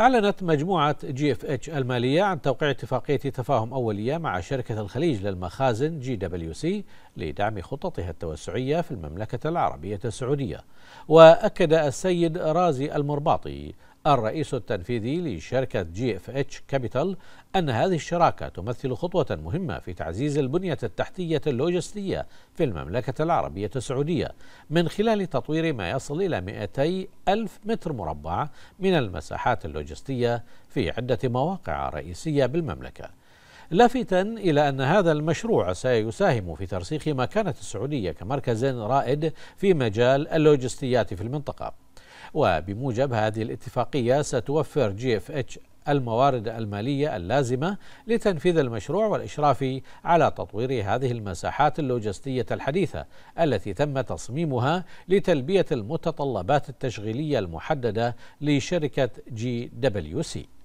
أعلنت مجموعة جي اف اتش المالية عن توقيع اتفاقية تفاهم أولية مع شركة الخليج للمخازن جي دبليو سي لدعم خططها التوسعية في المملكة العربية السعودية وأكد السيد رازي المرباطي الرئيس التنفيذي لشركة جي اف اتش كابيتال أن هذه الشراكة تمثل خطوة مهمة في تعزيز البنية التحتية اللوجستية في المملكة العربية السعودية من خلال تطوير ما يصل إلى 200 ألف متر مربع من المساحات اللوجستية في عدة مواقع رئيسية بالمملكة لافتا إلى أن هذا المشروع سيساهم في ترسيخ مكانة السعودية كمركز رائد في مجال اللوجستيات في المنطقة وبموجب هذه الاتفاقية ستوفر جي اف اتش الموارد المالية اللازمة لتنفيذ المشروع والإشراف على تطوير هذه المساحات اللوجستية الحديثة التي تم تصميمها لتلبية المتطلبات التشغيلية المحددة لشركة جي دبليو سي